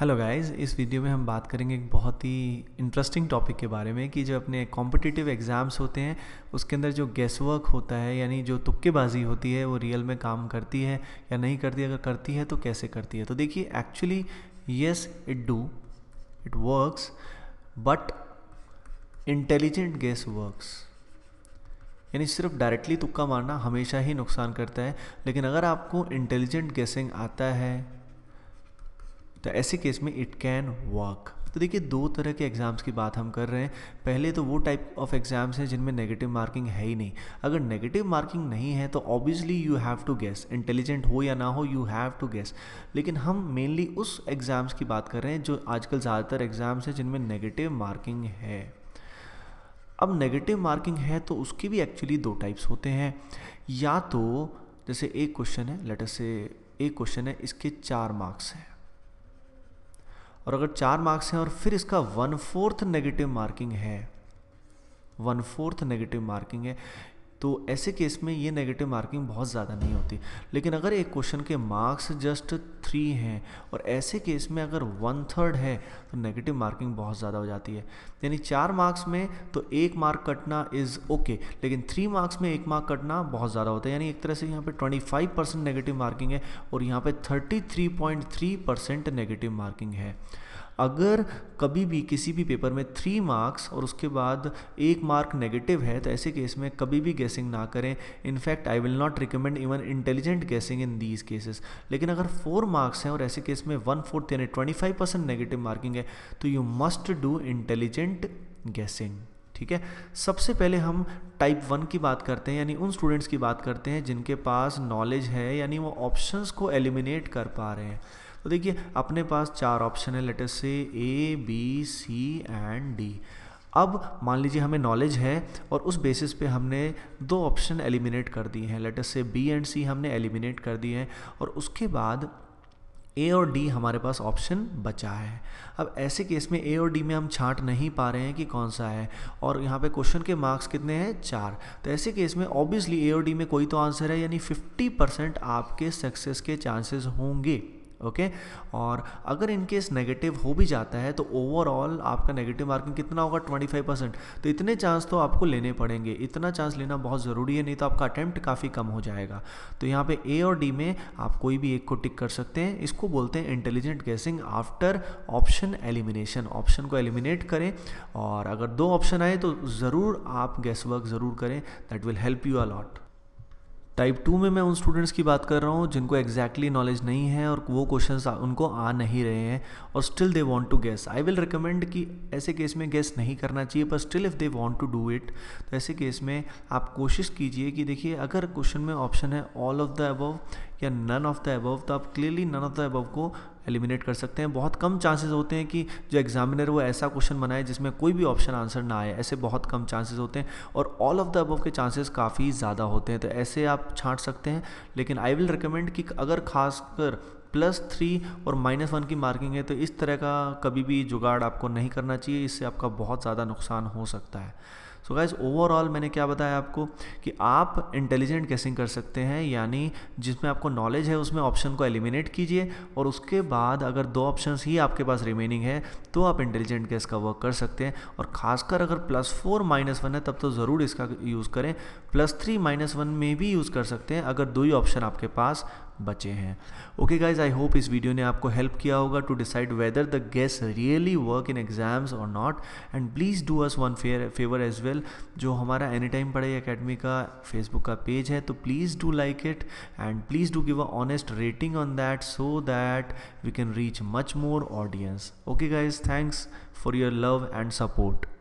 hello guys इस video में हम बात करेंगे एक बहुत ही इंटरेस्टिंग टॉपिक के बारे में कि जो अपने कॉम्पिटिटिव एग्ज़ाम्स होते हैं उसके अंदर जो गेस वर्क होता है यानी जो तुक्केबाजी होती है वो रियल में काम करती है या नहीं करती अगर करती है तो कैसे करती है तो देखिए actually yes it do it works but intelligent guess works यानी सिर्फ डायरेक्टली तुक्का मारना हमेशा ही नुकसान करता है लेकिन अगर आपको इंटेलिजेंट गेसिंग आता है तो ऐसे केस में इट कैन वर्क तो देखिए दो तरह के एग्ज़ाम्स की बात हम कर रहे हैं पहले तो वो टाइप ऑफ एग्ज़ाम्स हैं जिनमें नेगेटिव मार्किंग है ही नहीं अगर नेगेटिव मार्किंग नहीं है तो obviously you have to guess intelligent हो या ना हो यू हैव टू गेस लेकिन हम मेनली उस एग्ज़ाम्स की बात कर रहे हैं जो आजकल ज़्यादातर एग्ज़ाम्स हैं जिनमें नेगेटिव मार्किंग है अब नेगेटिव मार्किंग है तो उसकी भी एक्चुअली दो टाइप्स होते हैं या तो जैसे एक क्वेश्चन है लेटर से एक क्वेश्चन है इसके चार मार्क्स हैं और अगर चार मार्क्स हैं और फिर इसका वन फोर्थ नेगेटिव मार्किंग है वन फोर्थ नेगेटिव मार्किंग है तो ऐसे केस में ये नेगेटिव मार्किंग बहुत ज़्यादा नहीं होती लेकिन अगर एक क्वेश्चन के मार्क्स जस्ट थ्री हैं और ऐसे केस में अगर वन थर्ड है तो नेगेटिव मार्किंग बहुत ज़्यादा हो जाती है यानी चार मार्क्स में तो एक मार्क कटना इज़ ओके okay, लेकिन थ्री मार्क्स में एक मार्क कटना बहुत ज़्यादा होता है यानी एक तरह से यहाँ पर ट्वेंटी परसेंट नेगेटिव मार्किंग है और यहाँ पर थर्टी परसेंट नेगेटिव मार्किंग है अगर कभी भी किसी भी पेपर में थ्री मार्क्स और उसके बाद एक मार्क नेगेटिव है तो ऐसे केस में कभी भी गैसिंग ना करें in fact I will not recommend even intelligent guessing in these cases लेकिन अगर फोर मार्क्स हैं और ऐसे केस में वन फोर्थ यानी twenty five percent negative marking है तो you must do intelligent guessing ठीक है सबसे पहले हम टाइप वन की बात करते हैं यानी उन स्टूडेंट्स की बात करते हैं जिनके पास नॉलेज है यानी वो ऑप्शंस को एलिमिनेट कर पा रहे हैं तो देखिए अपने पास चार ऑप्शन है लेटर से A B C and D अब मान लीजिए हमें नॉलेज है और उस बेसिस पे हमने दो ऑप्शन एलिमिनेट कर दिए हैं लेटर से बी एंड सी हमने एलिमिनेट कर दिए हैं और उसके बाद ए और डी हमारे पास ऑप्शन बचा है अब ऐसे केस में ए और डी में हम छांट नहीं पा रहे हैं कि कौन सा है और यहाँ पे क्वेश्चन के मार्क्स कितने हैं चार तो ऐसे केस में ऑब्वियसली ए और डी में कोई तो आंसर है यानी 50 परसेंट आपके सक्सेस के चांसेस होंगे ओके और अगर इनकेस नेगेटिव हो भी जाता है तो ओवरऑल आपका नेगेटिव मार्किंग कितना होगा 25 परसेंट तो इतने चांस तो आपको लेने पड़ेंगे इतना चांस लेना बहुत ज़रूरी है नहीं तो आपका अटैम्प्ट काफ़ी कम हो जाएगा तो यहाँ पे ए और डी में आप कोई भी एक को टिक कर सकते हैं इसको बोलते हैं intelligent guessing after option elimination option को एलिमिनेट करें और अगर दो ऑप्शन आए तो ज़रूर आप गैस वर्क ज़रूर करें that will help you a lot type two में मैं उन स्टूडेंट्स की बात कर रहा हूँ जिनको एग्जैक्टली exactly नॉलेज नहीं है और वो क्वेश्चन उनको आ नहीं रहे हैं और still they want to guess I will recommend कि ऐसे केस में गेस नहीं करना चाहिए पर still if they want to do it तो ऐसे केस में आप कोशिश कीजिए कि देखिए अगर क्वेश्चन में ऑप्शन है ऑल ऑफ द अबव या नन ऑफ द अबव तो आप clearly none of the above को एलिमिनेट कर सकते हैं बहुत कम चांसेस होते हैं कि जो एग्जामिनर वो ऐसा क्वेश्चन बनाए जिसमें कोई भी ऑप्शन आंसर ना आए ऐसे बहुत कम चांसेस होते हैं और ऑल ऑफ द अबव के चांसेस काफ़ी ज़्यादा होते हैं तो ऐसे आप छांट सकते हैं लेकिन आई विल रिकमेंड कि अगर खासकर प्लस थ्री और माइनस वन की मार्किंग है तो इस तरह का कभी भी जुगाड़ आपको नहीं करना चाहिए इससे आपका बहुत ज़्यादा नुकसान हो सकता है सो गाइज ओवरऑल मैंने क्या बताया आपको कि आप इंटेलिजेंट गेसिंग कर सकते हैं यानी जिसमें आपको नॉलेज है उसमें ऑप्शन को एलिमिनेट कीजिए और उसके बाद अगर दो ऑप्शन ही आपके पास रिमेनिंग है तो आप इंटेलिजेंट गैस का वर्क कर सकते हैं और खासकर अगर प्लस फोर माइनस वन है तब तो ज़रूर इसका यूज़ करें प्लस थ्री माइनस वन में भी यूज़ कर सकते हैं अगर दो ही ऑप्शन आपके पास बचे हैं ओके गाइज आई होप इस वीडियो ने आपको हेल्प किया होगा to decide whether the guess really work in exams और not and please do us one fair favour as well well जो हमारा एनी टाइम पढ़ाई अकेडमी का फेसबुक का पेज है तो please do like it and please do give a honest rating on that so that we can reach much more audience okay guys thanks for your love and support